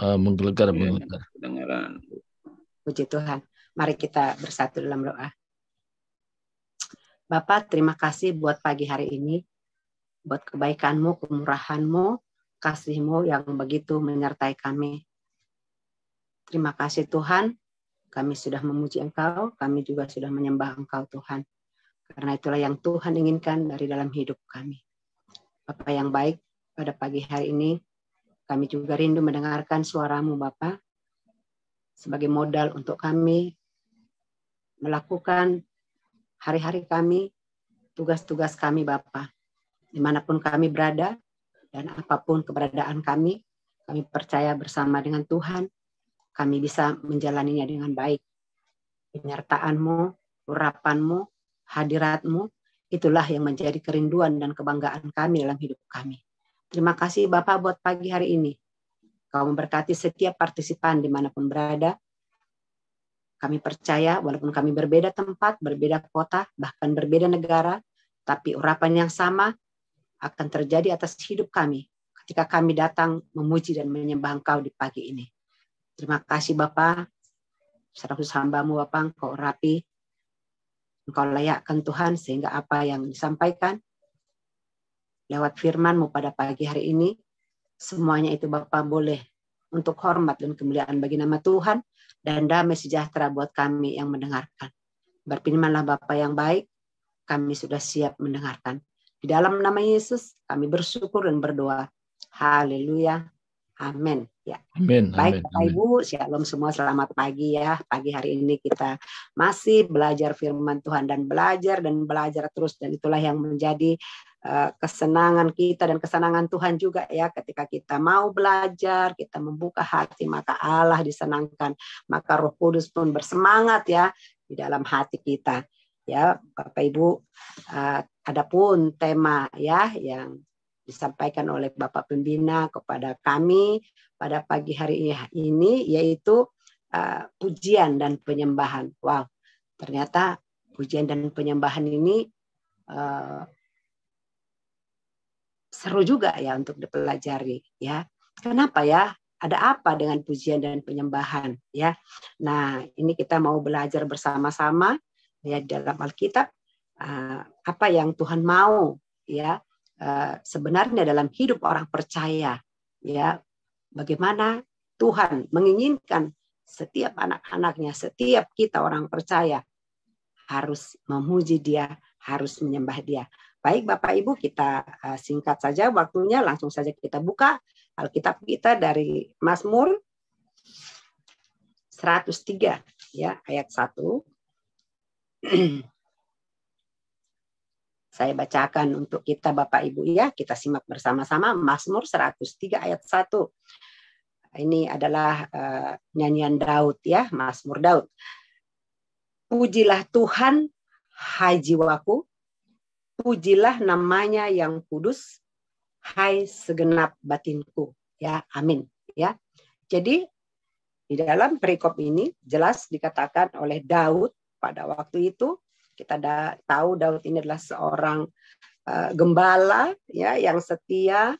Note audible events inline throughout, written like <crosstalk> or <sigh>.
uh, menggelegar ya, menggelegar. Kedengaran. Puji Tuhan. Mari kita bersatu dalam doa. Bapak, terima kasih buat pagi hari ini, buat kebaikanmu, kemurahanmu, kasihmu yang begitu menyertai kami. Terima kasih Tuhan, kami sudah memuji Engkau, kami juga sudah menyembah Engkau Tuhan. Karena itulah yang Tuhan inginkan dari dalam hidup kami. Bapak yang baik, pada pagi hari ini kami juga rindu mendengarkan suaramu Bapa sebagai modal untuk kami melakukan hari-hari kami, tugas-tugas kami Bapa. Dimanapun kami berada dan apapun keberadaan kami, kami percaya bersama dengan Tuhan, kami bisa menjalaninya dengan baik. Penyertaanmu, urapanmu, hadiratmu, itulah yang menjadi kerinduan dan kebanggaan kami dalam hidup kami. Terima kasih Bapak buat pagi hari ini. Kau memberkati setiap partisipan dimanapun berada. Kami percaya walaupun kami berbeda tempat, berbeda kota, bahkan berbeda negara, tapi urapan yang sama akan terjadi atas hidup kami ketika kami datang memuji dan menyembah Engkau di pagi ini. Terima kasih Bapak, serta hambamu Bapak, Engkau rapi, Engkau layakkan Tuhan sehingga apa yang disampaikan lewat firmanmu pada pagi hari ini. Semuanya itu Bapak boleh untuk hormat dan kemuliaan bagi nama Tuhan dan damai sejahtera buat kami yang mendengarkan. Berfirmanlah Bapak yang baik, kami sudah siap mendengarkan. Di dalam nama Yesus kami bersyukur dan berdoa. Haleluya. Amin. Ya. Amin. Baik Bapak Amen. Ibu, shalom semua selamat pagi ya. Pagi hari ini kita masih belajar firman Tuhan dan belajar dan belajar terus dan itulah yang menjadi Eh, kesenangan kita dan kesenangan Tuhan juga ya ketika kita mau belajar kita membuka hati maka Allah disenangkan maka Roh Kudus pun bersemangat ya di dalam hati kita ya Bapak Ibu eh, adapun tema ya yang disampaikan oleh Bapak pembina kepada kami pada pagi hari ini yaitu eh, pujian dan penyembahan wow ternyata pujian dan penyembahan ini seru juga ya untuk dipelajari ya. Kenapa ya? Ada apa dengan pujian dan penyembahan ya? Nah, ini kita mau belajar bersama-sama ya di dalam Alkitab eh, apa yang Tuhan mau ya eh, sebenarnya dalam hidup orang percaya ya. Bagaimana Tuhan menginginkan setiap anak-anaknya, setiap kita orang percaya harus memuji dia, harus menyembah dia. Baik Bapak Ibu, kita eh, singkat saja waktunya, langsung saja kita buka Alkitab kita dari Mazmur 103 ya ayat 1. <clears throat> Saya bacakan untuk kita Bapak Ibu ya, kita simak bersama-sama Mazmur 103 ayat 1. Ini adalah uh, nyanyian Daud ya, Mazmur Daud. Pujilah Tuhan, hai jiwaku, pujilah namanya yang kudus, hai segenap batinku. Ya, amin. Ya. Jadi di dalam perikop ini jelas dikatakan oleh Daud pada waktu itu kita da tahu Daud ini adalah seorang uh, gembala ya yang setia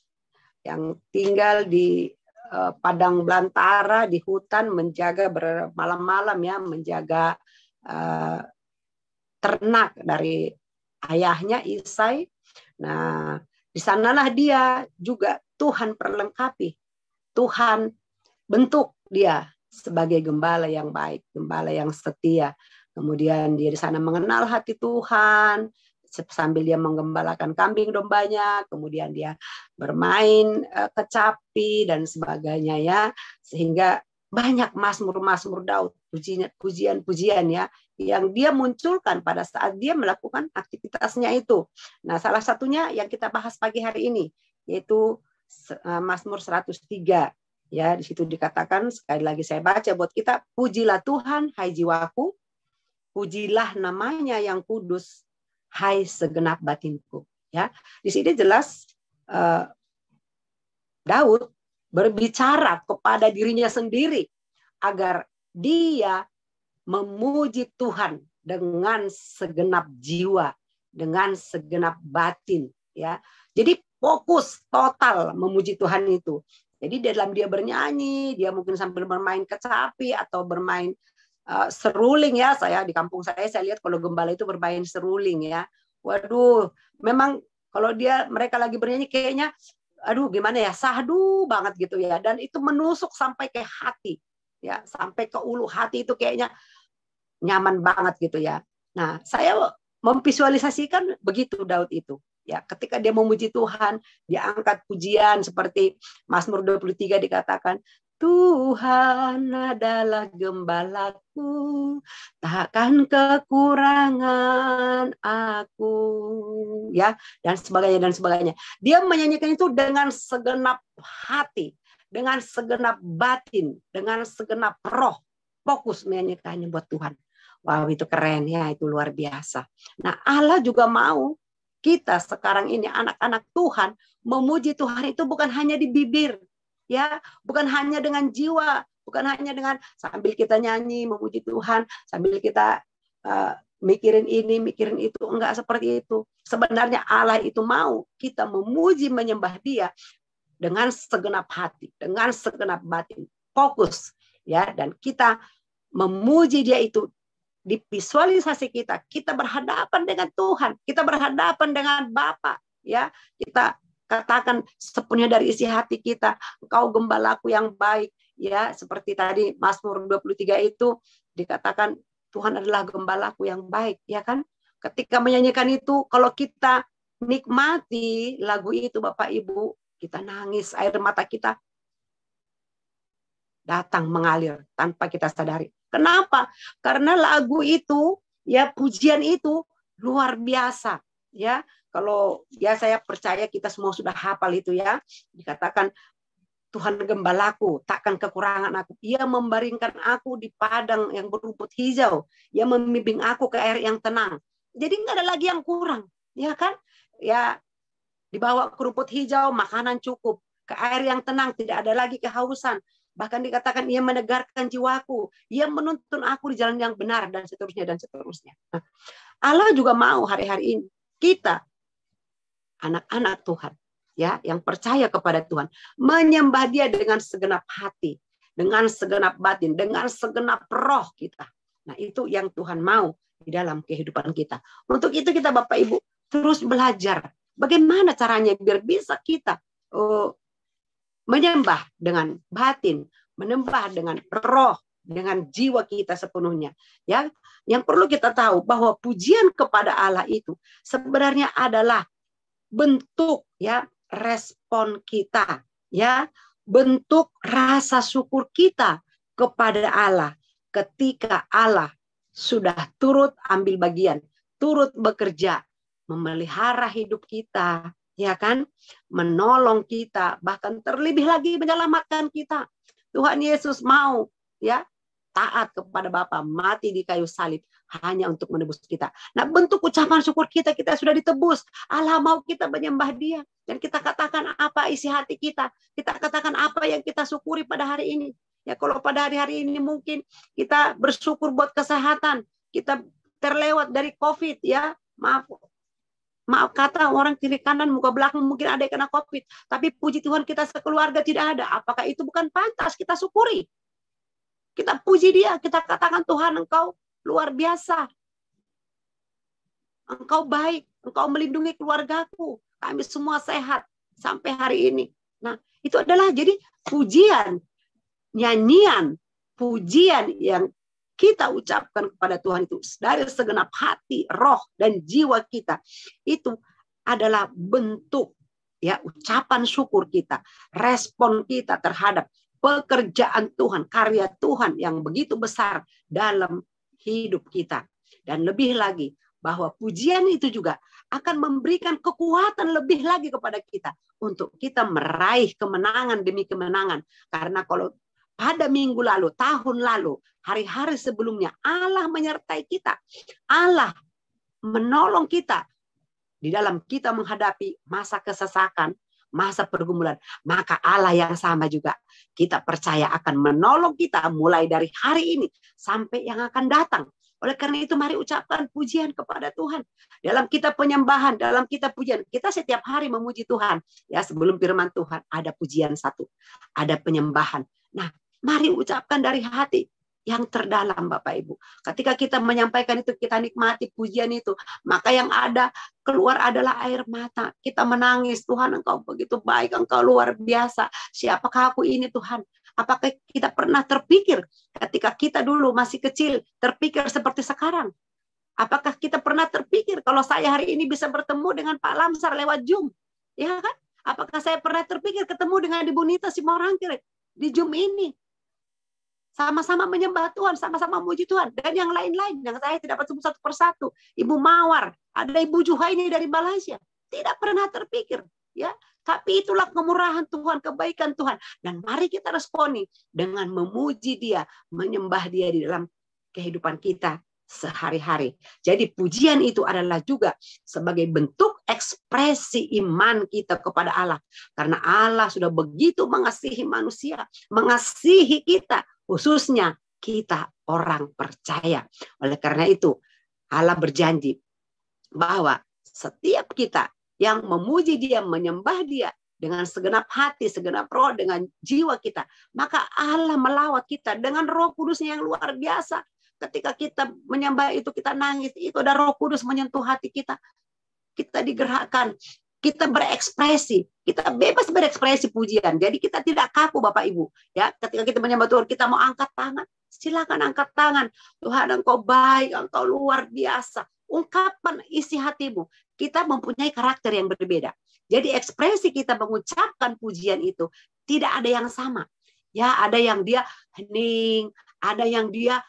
yang tinggal di uh, padang belantara di hutan menjaga bermalam-malam ya menjaga uh, ternak dari ayahnya Isai. Nah, di sanalah dia juga Tuhan perlengkapi. Tuhan bentuk dia sebagai gembala yang baik, gembala yang setia. Kemudian dia di sana mengenal hati Tuhan, sambil dia menggembalakan kambing dombanya, kemudian dia bermain eh, kecapi dan sebagainya ya, sehingga banyak Masmur Masmur Daud, pujian-pujian ya, yang dia munculkan pada saat dia melakukan aktivitasnya itu. Nah, salah satunya yang kita bahas pagi hari ini, yaitu e, Masmur 103. Ya, di situ dikatakan sekali lagi saya baca buat kita, pujilah Tuhan hai jiwaku, pujilah namanya yang kudus, hai segenap batinku. Ya, di sini jelas uh, Daud berbicara kepada dirinya sendiri agar dia memuji Tuhan dengan segenap jiwa, dengan segenap batin, ya. Jadi fokus total memuji Tuhan itu. Jadi dalam dia bernyanyi, dia mungkin sambil bermain kecapi atau bermain uh, seruling ya. Saya di kampung saya saya lihat kalau gembala itu bermain seruling ya. Waduh, memang kalau dia mereka lagi bernyanyi kayaknya aduh gimana ya sahdu banget gitu ya dan itu menusuk sampai ke hati ya sampai ke ulu hati itu kayaknya nyaman banget gitu ya nah saya memvisualisasikan begitu Daud itu ya ketika dia memuji Tuhan dia angkat pujian seperti Mazmur 23 dikatakan Tuhan adalah gembalaku, takkan kekurangan aku. Ya, dan sebagainya dan sebagainya. Dia menyanyikan itu dengan segenap hati, dengan segenap batin, dengan segenap roh. Fokus menyanyikannya buat Tuhan. Wow, itu keren ya, itu luar biasa. Nah, Allah juga mau kita sekarang ini anak-anak Tuhan memuji Tuhan itu bukan hanya di bibir, ya bukan hanya dengan jiwa bukan hanya dengan sambil kita nyanyi memuji Tuhan sambil kita uh, mikirin ini mikirin itu enggak seperti itu sebenarnya Allah itu mau kita memuji menyembah Dia dengan segenap hati dengan segenap batin fokus ya dan kita memuji Dia itu di visualisasi kita kita berhadapan dengan Tuhan kita berhadapan dengan Bapa ya kita katakan sepenuhnya dari isi hati kita engkau gembalaku yang baik ya seperti tadi Mazmur 23 itu dikatakan Tuhan adalah gembalaku yang baik ya kan ketika menyanyikan itu kalau kita nikmati lagu itu Bapak Ibu kita nangis air mata kita datang mengalir tanpa kita sadari kenapa karena lagu itu ya pujian itu luar biasa ya kalau ya saya percaya kita semua sudah hafal itu ya. Dikatakan Tuhan gembalaku, takkan kekurangan aku. Ia membaringkan aku di padang yang berumput hijau. Ia membimbing aku ke air yang tenang. Jadi nggak ada lagi yang kurang, ya kan? Ya dibawa ke rumput hijau, makanan cukup. Ke air yang tenang, tidak ada lagi kehausan. Bahkan dikatakan ia menegarkan jiwaku, ia menuntun aku di jalan yang benar dan seterusnya dan seterusnya. Nah, Allah juga mau hari-hari ini kita anak-anak Tuhan ya yang percaya kepada Tuhan menyembah dia dengan segenap hati dengan segenap batin dengan segenap roh kita nah itu yang Tuhan mau di dalam kehidupan kita untuk itu kita Bapak Ibu terus belajar bagaimana caranya biar bisa kita uh, menyembah dengan batin menyembah dengan roh dengan jiwa kita sepenuhnya. Ya, yang perlu kita tahu bahwa pujian kepada Allah itu sebenarnya adalah bentuk ya respon kita ya bentuk rasa syukur kita kepada Allah ketika Allah sudah turut ambil bagian, turut bekerja memelihara hidup kita, ya kan? Menolong kita, bahkan terlebih lagi menyelamatkan kita. Tuhan Yesus mau ya taat kepada Bapa, mati di kayu salib hanya untuk menebus kita. Nah, bentuk ucapan syukur kita, kita sudah ditebus. Allah mau kita menyembah Dia dan kita katakan apa isi hati kita. Kita katakan apa yang kita syukuri pada hari ini. Ya, kalau pada hari-hari ini mungkin kita bersyukur buat kesehatan, kita terlewat dari COVID ya. Maaf maaf kata orang kiri kanan muka belakang mungkin ada yang kena covid tapi puji Tuhan kita sekeluarga tidak ada apakah itu bukan pantas kita syukuri kita puji dia kita katakan Tuhan engkau luar biasa. Engkau baik, engkau melindungi keluargaku. Kami semua sehat sampai hari ini. Nah, itu adalah jadi pujian, nyanyian, pujian yang kita ucapkan kepada Tuhan itu dari segenap hati, roh dan jiwa kita. Itu adalah bentuk ya ucapan syukur kita, respon kita terhadap pekerjaan Tuhan, karya Tuhan yang begitu besar dalam hidup kita. Dan lebih lagi, bahwa pujian itu juga akan memberikan kekuatan lebih lagi kepada kita untuk kita meraih kemenangan demi kemenangan. Karena kalau pada minggu lalu, tahun lalu, hari-hari sebelumnya Allah menyertai kita. Allah menolong kita di dalam kita menghadapi masa kesesakan, masa pergumulan, maka Allah yang sama juga kita percaya akan menolong kita mulai dari hari ini sampai yang akan datang. Oleh karena itu mari ucapkan pujian kepada Tuhan. Dalam kita penyembahan, dalam kita pujian, kita setiap hari memuji Tuhan. Ya, sebelum firman Tuhan ada pujian satu, ada penyembahan. Nah, mari ucapkan dari hati yang terdalam Bapak Ibu. Ketika kita menyampaikan itu kita nikmati pujian itu, maka yang ada keluar adalah air mata. Kita menangis, Tuhan Engkau begitu baik, Engkau luar biasa. Siapakah aku ini Tuhan? Apakah kita pernah terpikir ketika kita dulu masih kecil terpikir seperti sekarang? Apakah kita pernah terpikir kalau saya hari ini bisa bertemu dengan Pak Lamsar lewat Zoom? Ya kan? Apakah saya pernah terpikir ketemu dengan Ibu Nita Simorangkir di Zoom ini? sama-sama menyembah Tuhan, sama-sama memuji Tuhan, dan yang lain-lain yang saya tidak dapat sebut satu persatu. Ibu Mawar, ada Ibu Juhaini dari Malaysia, tidak pernah terpikir, ya. Tapi itulah kemurahan Tuhan, kebaikan Tuhan, dan mari kita responi dengan memuji Dia, menyembah Dia di dalam kehidupan kita sehari-hari. Jadi pujian itu adalah juga sebagai bentuk ekspresi iman kita kepada Allah. Karena Allah sudah begitu mengasihi manusia, mengasihi kita, khususnya kita orang percaya. Oleh karena itu, Allah berjanji bahwa setiap kita yang memuji Dia, menyembah Dia dengan segenap hati, segenap roh, dengan jiwa kita, maka Allah melawat kita dengan Roh kudus yang luar biasa. Ketika kita menyembah itu kita nangis, itu ada Roh Kudus menyentuh hati kita. Kita digerakkan kita berekspresi, kita bebas berekspresi pujian. Jadi kita tidak kaku Bapak Ibu. Ya, ketika kita menyembah Tuhan, kita mau angkat tangan, silakan angkat tangan. Tuhan engkau baik, engkau luar biasa. Ungkapan isi hatimu. Kita mempunyai karakter yang berbeda. Jadi ekspresi kita mengucapkan pujian itu tidak ada yang sama. Ya, ada yang dia hening, ada yang dia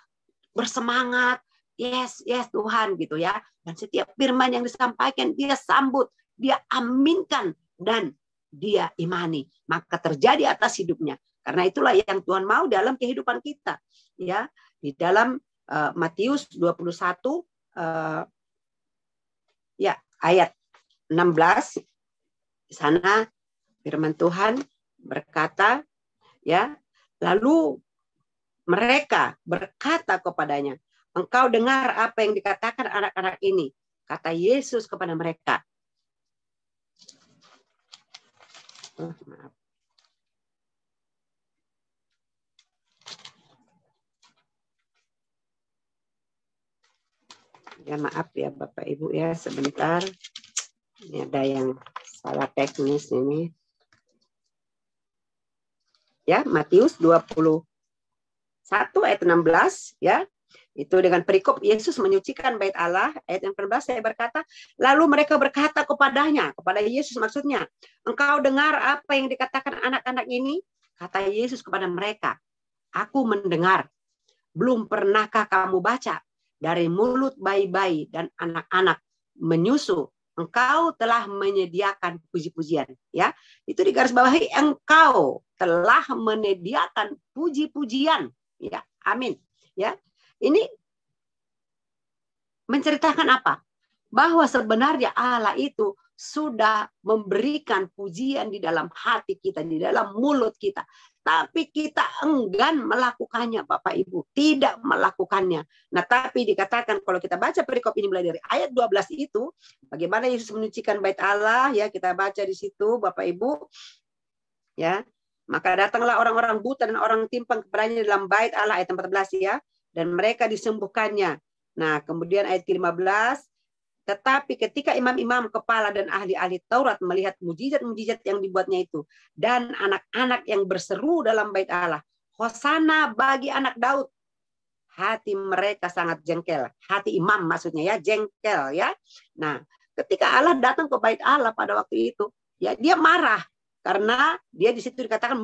bersemangat, yes, yes Tuhan gitu ya. Dan setiap firman yang disampaikan dia sambut, dia aminkan dan dia imani, maka terjadi atas hidupnya. Karena itulah yang Tuhan mau dalam kehidupan kita, ya. Di dalam uh, Matius 21 uh, eh, ya, ayat 16 di sana firman Tuhan berkata, ya, lalu mereka berkata kepadanya, engkau dengar apa yang dikatakan anak-anak ini. Kata Yesus kepada mereka, maaf. Ya maaf ya Bapak Ibu ya sebentar. Ini ada yang salah teknis ini. Ya, Matius 21 ayat 16 ya. Itu dengan perikop Yesus menyucikan bait Allah. Ayat yang ke-11 saya berkata, lalu mereka berkata kepadanya, kepada Yesus maksudnya, engkau dengar apa yang dikatakan anak-anak ini? Kata Yesus kepada mereka, aku mendengar. Belum pernahkah kamu baca dari mulut bayi-bayi dan anak-anak menyusu engkau telah menyediakan puji-pujian ya itu di garis bawahi engkau telah menyediakan puji-pujian ya amin ya ini menceritakan apa? Bahwa sebenarnya Allah itu sudah memberikan pujian di dalam hati kita, di dalam mulut kita. Tapi kita enggan melakukannya, Bapak Ibu. Tidak melakukannya. Nah, tapi dikatakan kalau kita baca perikop ini mulai dari ayat 12 itu, bagaimana Yesus menyucikan bait Allah, ya kita baca di situ, Bapak Ibu. Ya, maka datanglah orang-orang buta dan orang timpang kepadanya dalam bait Allah ayat 14 ya dan mereka disembuhkannya. Nah, kemudian ayat 15 tetapi ketika imam-imam kepala dan ahli-ahli Taurat melihat mujizat-mujizat yang dibuatnya itu dan anak-anak yang berseru dalam bait Allah, hosana bagi anak Daud. Hati mereka sangat jengkel. Hati imam maksudnya ya, jengkel ya. Nah, ketika Allah datang ke bait Allah pada waktu itu, ya dia marah karena dia di situ dikatakan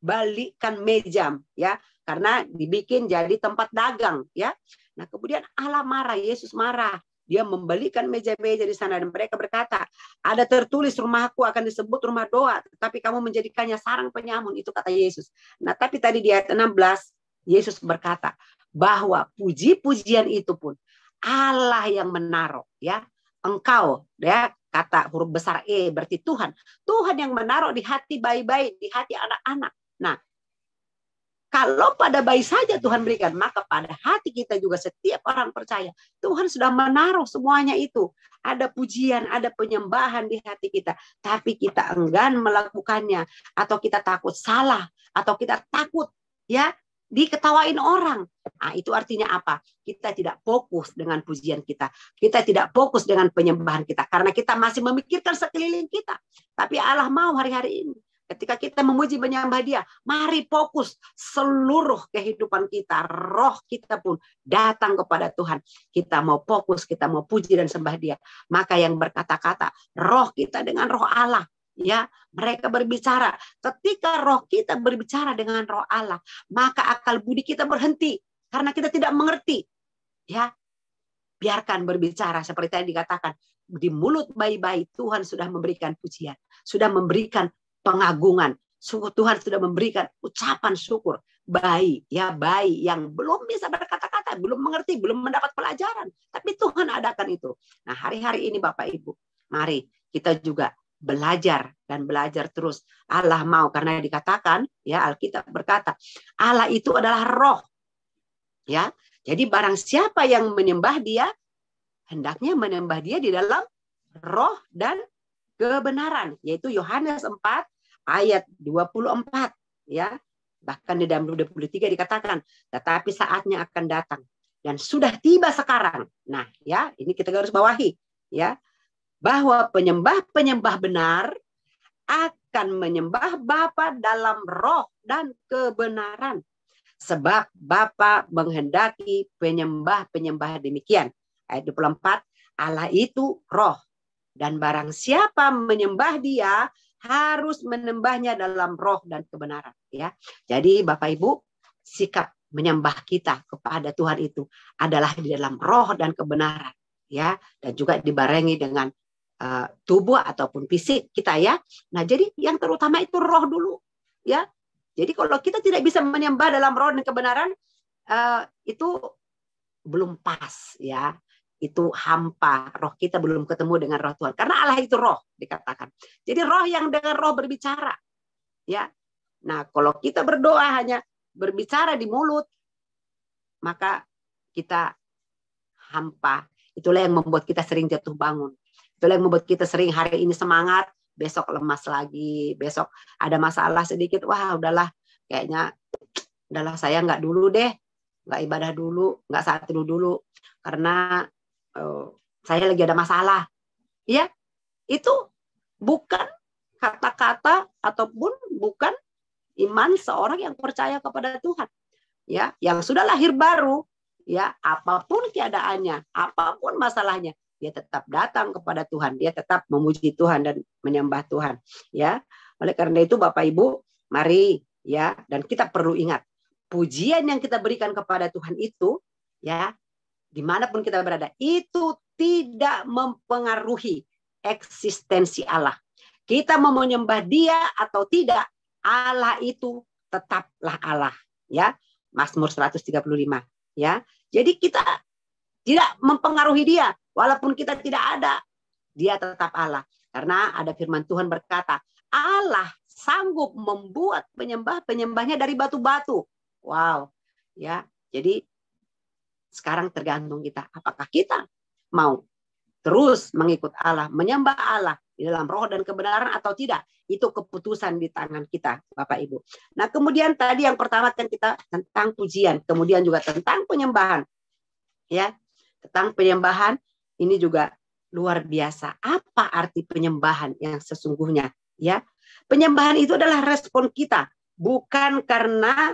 balikan meja, ya karena dibikin jadi tempat dagang ya nah kemudian Allah marah Yesus marah dia membalikan meja-meja di sana dan mereka berkata, ada tertulis rumahku akan disebut rumah doa, tapi kamu menjadikannya sarang penyamun. Itu kata Yesus. Nah, tapi tadi di ayat 16, Yesus berkata bahwa puji-pujian itu pun Allah yang menaruh ya. Engkau ya kata huruf besar E berarti Tuhan. Tuhan yang menaruh di hati bayi-bayi, di hati anak-anak. Nah, kalau pada bayi saja Tuhan berikan, maka pada hati kita juga setiap orang percaya. Tuhan sudah menaruh semuanya itu. Ada pujian, ada penyembahan di hati kita. Tapi kita enggan melakukannya. Atau kita takut salah. Atau kita takut ya diketawain orang. Nah, itu artinya apa? Kita tidak fokus dengan pujian kita. Kita tidak fokus dengan penyembahan kita. Karena kita masih memikirkan sekeliling kita. Tapi Allah mau hari-hari ini Ketika kita memuji menyembah dia, mari fokus seluruh kehidupan kita, roh kita pun datang kepada Tuhan. Kita mau fokus, kita mau puji dan sembah dia. Maka yang berkata-kata, roh kita dengan roh Allah, ya mereka berbicara ketika roh kita berbicara dengan roh Allah maka akal budi kita berhenti karena kita tidak mengerti ya biarkan berbicara seperti yang dikatakan di mulut bayi-bayi Tuhan sudah memberikan pujian sudah memberikan pengagungan. Sungguh Tuhan sudah memberikan ucapan syukur. Bayi, ya bayi yang belum bisa berkata-kata, belum mengerti, belum mendapat pelajaran. Tapi Tuhan adakan itu. Nah hari-hari ini Bapak Ibu, mari kita juga belajar dan belajar terus. Allah mau karena dikatakan ya Alkitab berkata Allah itu adalah roh. Ya. Jadi barang siapa yang menyembah dia hendaknya menyembah dia di dalam roh dan kebenaran yaitu Yohanes 4 ayat 24 ya. Bahkan di dalam 23 dikatakan, tetapi saatnya akan datang dan sudah tiba sekarang. Nah, ya, ini kita harus bawahi ya bahwa penyembah-penyembah benar akan menyembah Bapa dalam roh dan kebenaran. Sebab Bapa menghendaki penyembah-penyembah demikian. Ayat 24, Allah itu roh dan barang siapa menyembah dia, harus menembahnya dalam roh dan kebenaran. ya. Jadi Bapak Ibu, sikap menyembah kita kepada Tuhan itu adalah di dalam roh dan kebenaran. ya. Dan juga dibarengi dengan uh, tubuh ataupun fisik kita ya. Nah jadi yang terutama itu roh dulu. ya. Jadi kalau kita tidak bisa menyembah dalam roh dan kebenaran, uh, itu belum pas ya itu hampa, roh kita belum ketemu dengan roh Tuhan. Karena Allah itu roh dikatakan. Jadi roh yang dengan roh berbicara. Ya. Nah, kalau kita berdoa hanya berbicara di mulut, maka kita hampa. Itulah yang membuat kita sering jatuh bangun. Itulah yang membuat kita sering hari ini semangat, besok lemas lagi, besok ada masalah sedikit, wah udahlah kayaknya udahlah saya nggak dulu deh, nggak ibadah dulu, nggak saat dulu dulu, karena Eh, saya lagi ada masalah. Ya, itu bukan kata-kata ataupun bukan iman seorang yang percaya kepada Tuhan. Ya, yang sudah lahir baru, ya, apapun keadaannya, apapun masalahnya, dia tetap datang kepada Tuhan, dia tetap memuji Tuhan dan menyembah Tuhan, ya. Oleh karena itu Bapak Ibu, mari ya dan kita perlu ingat pujian yang kita berikan kepada Tuhan itu ya dimanapun kita berada, itu tidak mempengaruhi eksistensi Allah. Kita mau menyembah Dia atau tidak, Allah itu tetaplah Allah, ya. Mazmur 135, ya. Jadi kita tidak mempengaruhi Dia, walaupun kita tidak ada, Dia tetap Allah. Karena ada firman Tuhan berkata, Allah sanggup membuat penyembah-penyembahnya dari batu-batu. Wow, ya. Jadi sekarang tergantung kita. Apakah kita mau terus mengikut Allah, menyembah Allah di dalam roh dan kebenaran atau tidak. Itu keputusan di tangan kita, Bapak Ibu. Nah, kemudian tadi yang pertama kan kita tentang pujian, kemudian juga tentang penyembahan. Ya, tentang penyembahan ini juga luar biasa. Apa arti penyembahan yang sesungguhnya? Ya, penyembahan itu adalah respon kita, bukan karena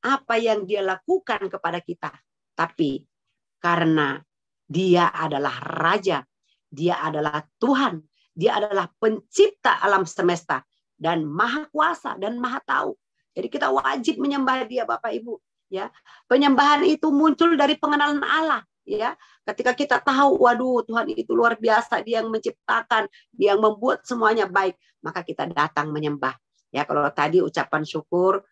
apa yang dia lakukan kepada kita, tapi karena dia adalah raja, dia adalah Tuhan, dia adalah pencipta alam semesta dan maha kuasa dan maha tahu. Jadi kita wajib menyembah dia Bapak Ibu, ya. Penyembahan itu muncul dari pengenalan Allah, ya ketika kita tahu waduh Tuhan itu luar biasa dia yang menciptakan dia yang membuat semuanya baik maka kita datang menyembah ya kalau tadi ucapan syukur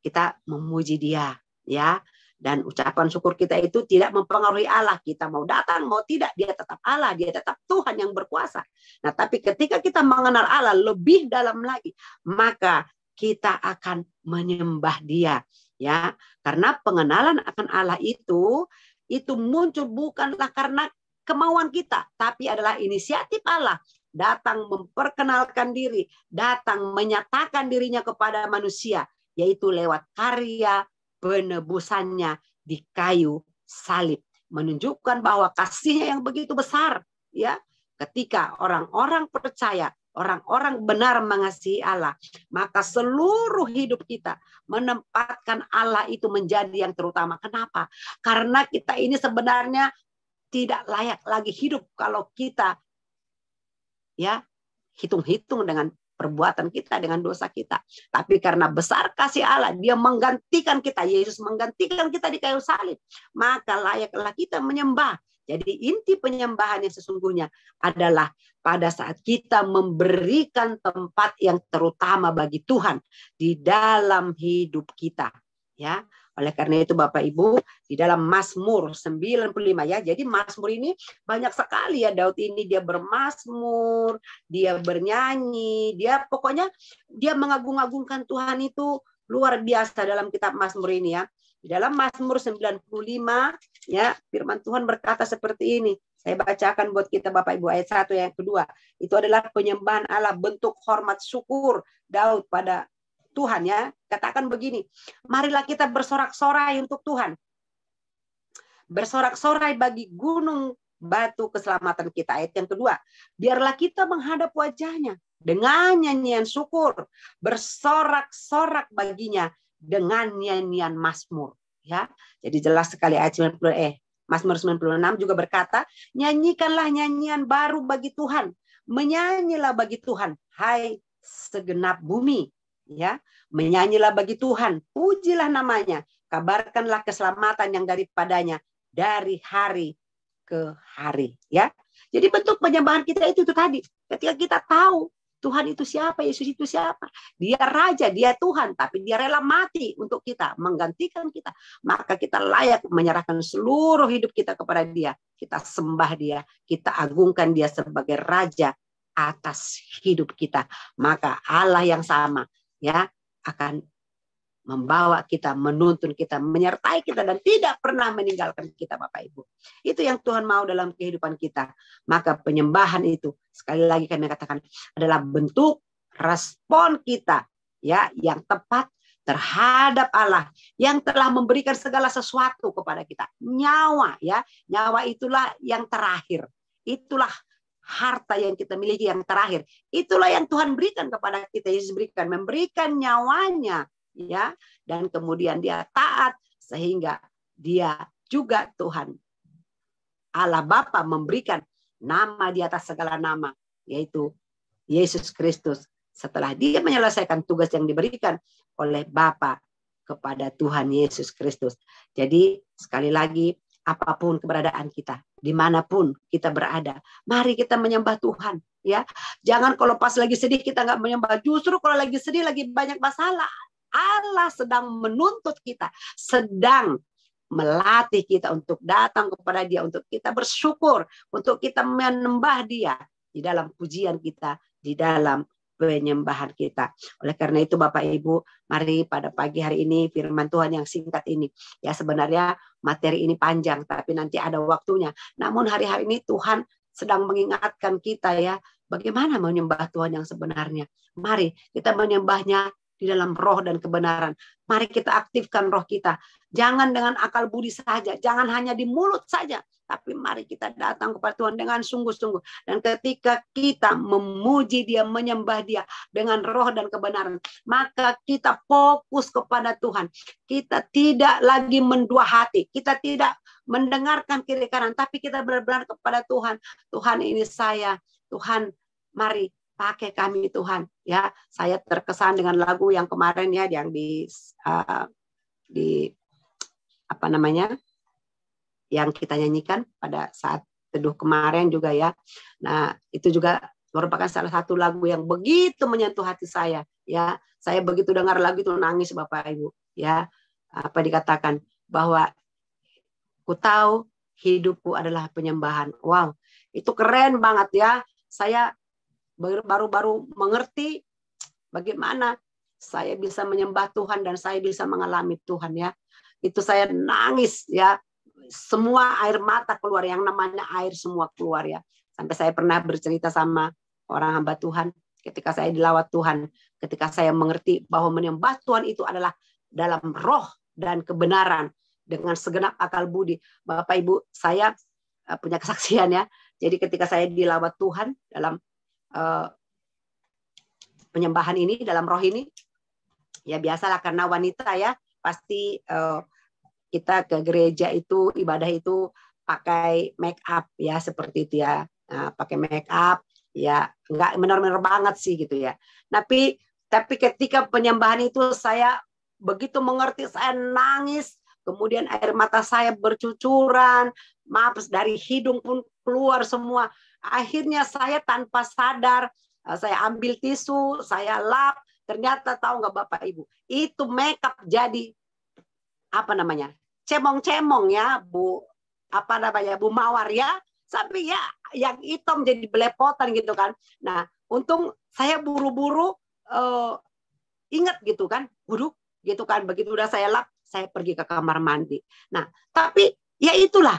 kita memuji dia ya dan ucapan syukur kita itu tidak mempengaruhi Allah. Kita mau datang, mau tidak, dia tetap Allah, dia tetap Tuhan yang berkuasa. Nah, tapi ketika kita mengenal Allah lebih dalam lagi, maka kita akan menyembah dia. Ya, karena pengenalan akan Allah itu itu muncul bukanlah karena kemauan kita, tapi adalah inisiatif Allah datang memperkenalkan diri, datang menyatakan dirinya kepada manusia, yaitu lewat karya, penebusannya di kayu salib menunjukkan bahwa kasihnya yang begitu besar ya ketika orang-orang percaya orang-orang benar mengasihi Allah maka seluruh hidup kita menempatkan Allah itu menjadi yang terutama kenapa karena kita ini sebenarnya tidak layak lagi hidup kalau kita ya hitung-hitung dengan perbuatan kita, dengan dosa kita. Tapi karena besar kasih Allah, dia menggantikan kita. Yesus menggantikan kita di kayu salib. Maka layaklah kita menyembah. Jadi inti penyembahan yang sesungguhnya adalah pada saat kita memberikan tempat yang terutama bagi Tuhan di dalam hidup kita. Ya, oleh karena itu Bapak Ibu, di dalam Mazmur 95 ya. Jadi Mazmur ini banyak sekali ya Daud ini dia bermazmur, dia bernyanyi, dia pokoknya dia mengagung-agungkan Tuhan itu luar biasa dalam kitab Mazmur ini ya. Di dalam Mazmur 95 ya firman Tuhan berkata seperti ini. Saya bacakan buat kita Bapak Ibu ayat 1 yang kedua. Itu adalah penyembahan Allah bentuk hormat syukur Daud pada Tuhan ya. Katakan begini, marilah kita bersorak-sorai untuk Tuhan. Bersorak-sorai bagi gunung batu keselamatan kita. Ayat yang kedua, biarlah kita menghadap wajahnya dengan nyanyian syukur, bersorak-sorak baginya dengan nyanyian Masmur Ya, jadi jelas sekali ayat 90 eh Mazmur 96 juga berkata, nyanyikanlah nyanyian baru bagi Tuhan, menyanyilah bagi Tuhan, hai segenap bumi, ya menyanyilah bagi Tuhan pujilah namanya kabarkanlah keselamatan yang daripadanya dari hari ke hari ya jadi bentuk penyembahan kita itu, itu tadi ketika kita tahu Tuhan itu siapa Yesus itu siapa dia raja dia Tuhan tapi dia rela mati untuk kita menggantikan kita maka kita layak menyerahkan seluruh hidup kita kepada dia kita sembah dia kita agungkan dia sebagai raja atas hidup kita maka Allah yang sama ya akan membawa kita, menuntun kita, menyertai kita dan tidak pernah meninggalkan kita Bapak Ibu. Itu yang Tuhan mau dalam kehidupan kita. Maka penyembahan itu sekali lagi kami katakan adalah bentuk respon kita ya yang tepat terhadap Allah yang telah memberikan segala sesuatu kepada kita. Nyawa ya, nyawa itulah yang terakhir. Itulah harta yang kita miliki yang terakhir. Itulah yang Tuhan berikan kepada kita. Yesus berikan, memberikan nyawanya, ya. Dan kemudian dia taat sehingga dia juga Tuhan Allah Bapa memberikan nama di atas segala nama, yaitu Yesus Kristus. Setelah dia menyelesaikan tugas yang diberikan oleh Bapa kepada Tuhan Yesus Kristus. Jadi sekali lagi apapun keberadaan kita, dimanapun kita berada. Mari kita menyembah Tuhan, ya. Jangan kalau pas lagi sedih kita nggak menyembah. Justru kalau lagi sedih, lagi banyak masalah, Allah sedang menuntut kita, sedang melatih kita untuk datang kepada Dia, untuk kita bersyukur, untuk kita menyembah Dia di dalam pujian kita, di dalam penyembahan kita. Oleh karena itu Bapak Ibu, mari pada pagi hari ini firman Tuhan yang singkat ini. Ya sebenarnya materi ini panjang tapi nanti ada waktunya. Namun hari-hari ini Tuhan sedang mengingatkan kita ya bagaimana menyembah Tuhan yang sebenarnya. Mari kita menyembahnya di dalam roh dan kebenaran. Mari kita aktifkan roh kita. Jangan dengan akal budi saja, jangan hanya di mulut saja, tapi mari kita datang kepada Tuhan dengan sungguh-sungguh dan ketika kita memuji Dia menyembah Dia dengan roh dan kebenaran maka kita fokus kepada Tuhan kita tidak lagi mendua hati kita tidak mendengarkan kiri kanan tapi kita benar-benar kepada Tuhan Tuhan ini saya Tuhan mari pakai kami Tuhan ya saya terkesan dengan lagu yang kemarin ya yang di uh, di apa namanya yang kita nyanyikan pada saat teduh kemarin juga ya. Nah, itu juga merupakan salah satu lagu yang begitu menyentuh hati saya ya. Saya begitu dengar lagu itu nangis Bapak Ibu ya. Apa dikatakan bahwa ku tahu hidupku adalah penyembahan. Wow, itu keren banget ya. Saya baru-baru mengerti bagaimana saya bisa menyembah Tuhan dan saya bisa mengalami Tuhan ya. Itu saya nangis ya semua air mata keluar yang namanya air semua keluar ya. Sampai saya pernah bercerita sama orang hamba Tuhan ketika saya dilawat Tuhan, ketika saya mengerti bahwa menyembah Tuhan itu adalah dalam roh dan kebenaran dengan segenap akal budi. Bapak Ibu, saya eh, punya kesaksian ya. Jadi ketika saya dilawat Tuhan dalam uh, penyembahan ini dalam roh ini ya biasalah karena wanita ya pasti uh, kita ke gereja itu ibadah itu pakai make up ya seperti itu ya nah, pakai make up ya nggak menor-menor banget sih gitu ya tapi tapi ketika penyembahan itu saya begitu mengerti saya nangis kemudian air mata saya bercucuran maaf dari hidung pun keluar semua akhirnya saya tanpa sadar eh, saya ambil tisu saya lap ternyata tahu nggak bapak ibu itu make up jadi apa namanya cemong-cemong ya Bu apa namanya Bu Mawar ya sampai ya yang hitam jadi belepotan gitu kan. Nah untung saya buru-buru uh, ingat gitu kan, waduh gitu kan begitu udah saya lap saya pergi ke kamar mandi. Nah tapi ya itulah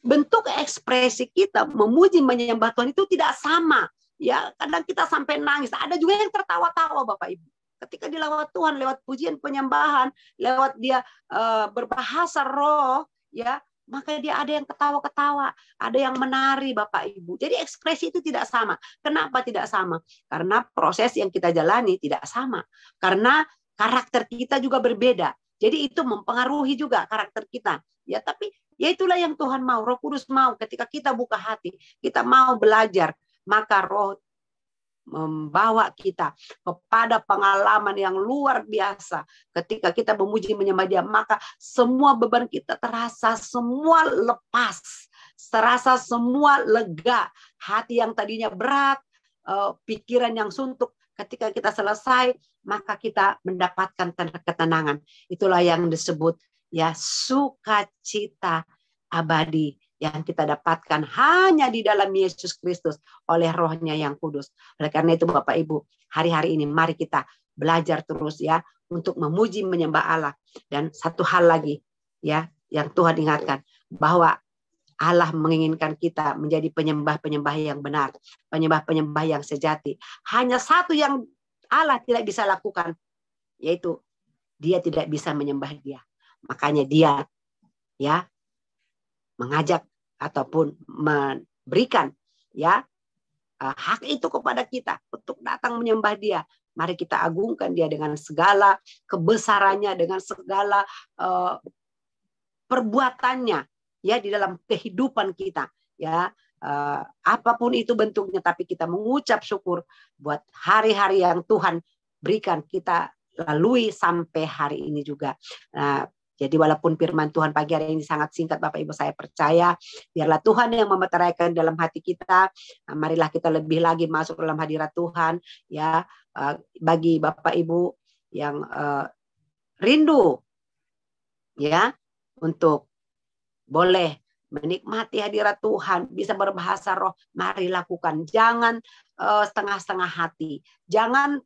bentuk ekspresi kita memuji menyembah Tuhan itu tidak sama ya kadang kita sampai nangis ada juga yang tertawa-tawa bapak ibu Ketika dilawat Tuhan, lewat pujian penyembahan, lewat dia uh, berbahasa roh, ya maka dia ada yang ketawa-ketawa, ada yang menari Bapak Ibu. Jadi ekspresi itu tidak sama. Kenapa tidak sama? Karena proses yang kita jalani tidak sama. Karena karakter kita juga berbeda. Jadi itu mempengaruhi juga karakter kita. Ya, tapi ya itulah yang Tuhan mau, Roh Kudus mau ketika kita buka hati, kita mau belajar, maka Roh membawa kita kepada pengalaman yang luar biasa. Ketika kita memuji menyembah Dia, maka semua beban kita terasa semua lepas, terasa semua lega. Hati yang tadinya berat, eh, pikiran yang suntuk, ketika kita selesai, maka kita mendapatkan ketenangan. Itulah yang disebut ya sukacita abadi yang kita dapatkan hanya di dalam Yesus Kristus oleh rohnya yang kudus. Oleh karena itu Bapak Ibu, hari-hari ini mari kita belajar terus ya untuk memuji menyembah Allah. Dan satu hal lagi ya yang Tuhan ingatkan bahwa Allah menginginkan kita menjadi penyembah-penyembah yang benar, penyembah-penyembah yang sejati. Hanya satu yang Allah tidak bisa lakukan, yaitu dia tidak bisa menyembah dia. Makanya dia ya mengajak ataupun memberikan ya eh, hak itu kepada kita untuk datang menyembah Dia. Mari kita agungkan Dia dengan segala kebesarannya, dengan segala uh, perbuatannya ya di dalam kehidupan kita ya uh, apapun itu bentuknya tapi kita mengucap syukur buat hari-hari yang Tuhan berikan kita lalui sampai hari ini juga. Nah, jadi walaupun firman Tuhan pagi hari ini sangat singkat Bapak Ibu saya percaya biarlah Tuhan yang memeteraikan dalam hati kita. Nah, marilah kita lebih lagi masuk dalam hadirat Tuhan ya eh, bagi Bapak Ibu yang uh, rindu ya untuk boleh menikmati hadirat Tuhan, bisa berbahasa roh, mari lakukan. Jangan eh, setengah-setengah hati. Jangan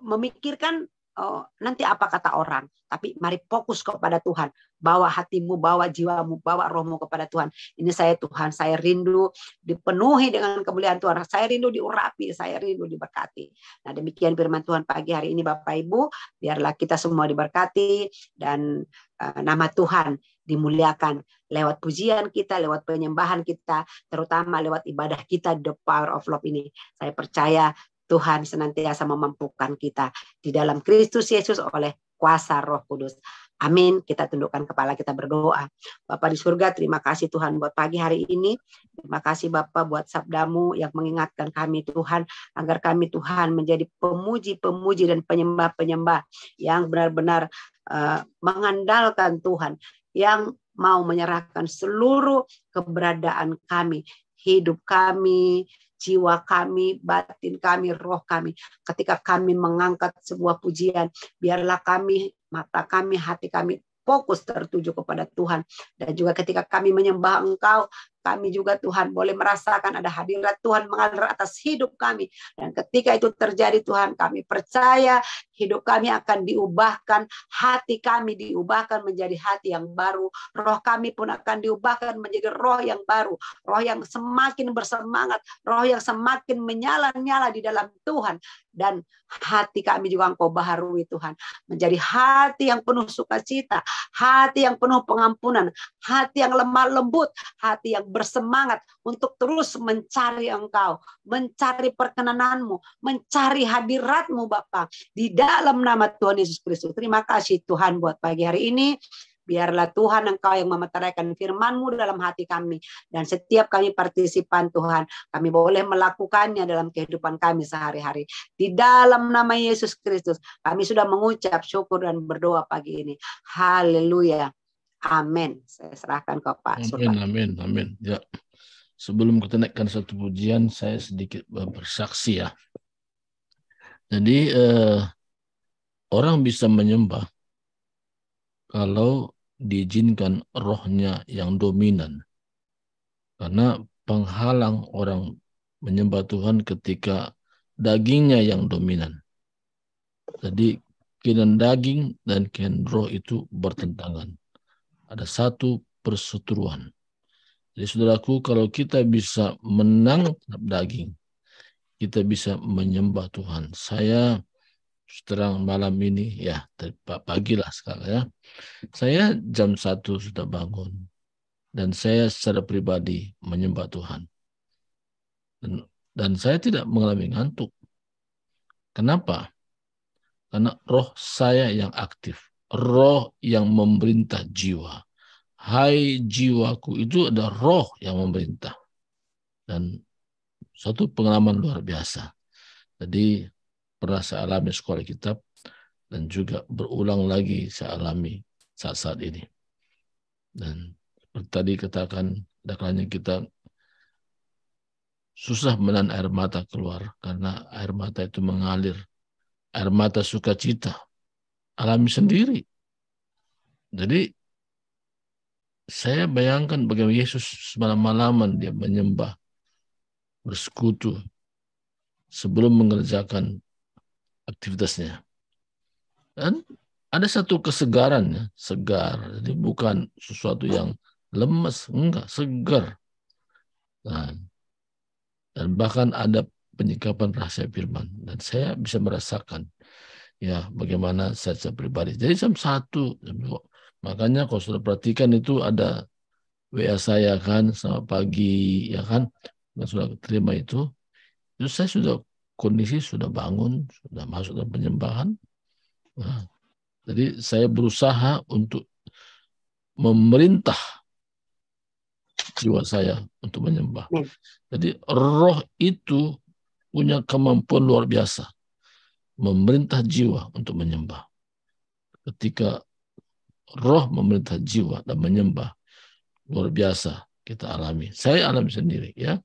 memikirkan oh, nanti apa kata orang. Tapi mari fokus kepada Tuhan. Bawa hatimu, bawa jiwamu, bawa rohmu kepada Tuhan. Ini saya Tuhan, saya rindu dipenuhi dengan kemuliaan Tuhan. Saya rindu diurapi, saya rindu diberkati. Nah demikian firman Tuhan pagi hari ini Bapak Ibu. Biarlah kita semua diberkati dan uh, nama Tuhan dimuliakan lewat pujian kita, lewat penyembahan kita, terutama lewat ibadah kita The Power of Love ini. Saya percaya Tuhan senantiasa memampukan kita di dalam Kristus Yesus oleh kuasa Roh Kudus. Amin. Kita tundukkan kepala kita berdoa. Bapak di surga, terima kasih Tuhan buat pagi hari ini. Terima kasih Bapak buat sabdamu yang mengingatkan kami Tuhan. Agar kami Tuhan menjadi pemuji-pemuji dan penyembah-penyembah. Yang benar-benar uh, mengandalkan Tuhan. Yang mau menyerahkan seluruh keberadaan kami. Hidup kami, jiwa kami, batin kami, roh kami. Ketika kami mengangkat sebuah pujian, biarlah kami, mata kami, hati kami fokus tertuju kepada Tuhan. Dan juga ketika kami menyembah Engkau, kami juga Tuhan boleh merasakan ada hadirat Tuhan mengalir atas hidup kami. Dan ketika itu terjadi Tuhan kami percaya hidup kami akan diubahkan, hati kami diubahkan menjadi hati yang baru, roh kami pun akan diubahkan menjadi roh yang baru, roh yang semakin bersemangat, roh yang semakin menyala-nyala di dalam Tuhan dan hati kami juga Engkau baharui Tuhan. Menjadi hati yang penuh sukacita, hati yang penuh pengampunan, hati yang lemah lembut, hati yang bersemangat untuk terus mencari Engkau, mencari perkenananmu, mencari hadiratmu Bapak. Di dalam nama Tuhan Yesus Kristus. Terima kasih Tuhan buat pagi hari ini. Biarlah Tuhan Engkau yang memeteraikan firman-Mu dalam hati kami. Dan setiap kami partisipan Tuhan, kami boleh melakukannya dalam kehidupan kami sehari-hari. Di dalam nama Yesus Kristus, kami sudah mengucap syukur dan berdoa pagi ini. Haleluya. Amin. Saya serahkan ke Pak Amin, amin, amin. Ya. Sebelum kita naikkan satu pujian, saya sedikit eh, bersaksi ya. Jadi eh, orang bisa menyembah kalau diizinkan rohnya yang dominan. Karena penghalang orang menyembah Tuhan ketika dagingnya yang dominan. Jadi keinginan daging dan keinginan roh itu bertentangan. Ada satu perseteruan. Jadi saudaraku, kalau kita bisa menang daging, kita bisa menyembah Tuhan. Saya terang malam ini ya pagi pagilah sekarang ya saya jam satu sudah bangun dan saya secara pribadi menyembah Tuhan dan, dan saya tidak mengalami ngantuk kenapa karena roh saya yang aktif roh yang memerintah jiwa hai jiwaku itu ada roh yang memerintah dan satu pengalaman luar biasa jadi pernah saya alami sekolah kitab dan juga berulang lagi saya alami saat-saat ini. Dan seperti tadi katakan, dakwahnya kita susah menahan air mata keluar karena air mata itu mengalir. Air mata sukacita alami sendiri. Jadi saya bayangkan bagaimana Yesus malam-malaman dia menyembah bersekutu sebelum mengerjakan aktivitasnya. Dan ada satu kesegaran ya, segar. Jadi bukan sesuatu yang lemes, enggak, segar. Nah, dan bahkan ada penyikapan rahasia firman dan saya bisa merasakan ya bagaimana saya, saya pribadi. Jadi jam satu, jam makanya kalau sudah perhatikan itu ada WA saya kan sama pagi ya kan yang sudah terima itu, itu saya sudah kondisi sudah bangun, sudah masuk dalam penyembahan. Nah, jadi saya berusaha untuk memerintah jiwa saya untuk menyembah. Hmm. Jadi roh itu punya kemampuan luar biasa memerintah jiwa untuk menyembah. Ketika roh memerintah jiwa dan menyembah luar biasa kita alami. Saya alami sendiri ya.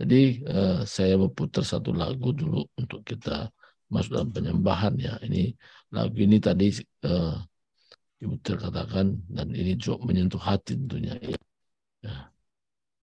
Jadi eh, saya berputar satu lagu dulu untuk kita masuk dalam penyembahan ya. Ini lagu ini tadi eh, Ibu terkatakan dan ini cukup menyentuh hati tentunya ya. ya.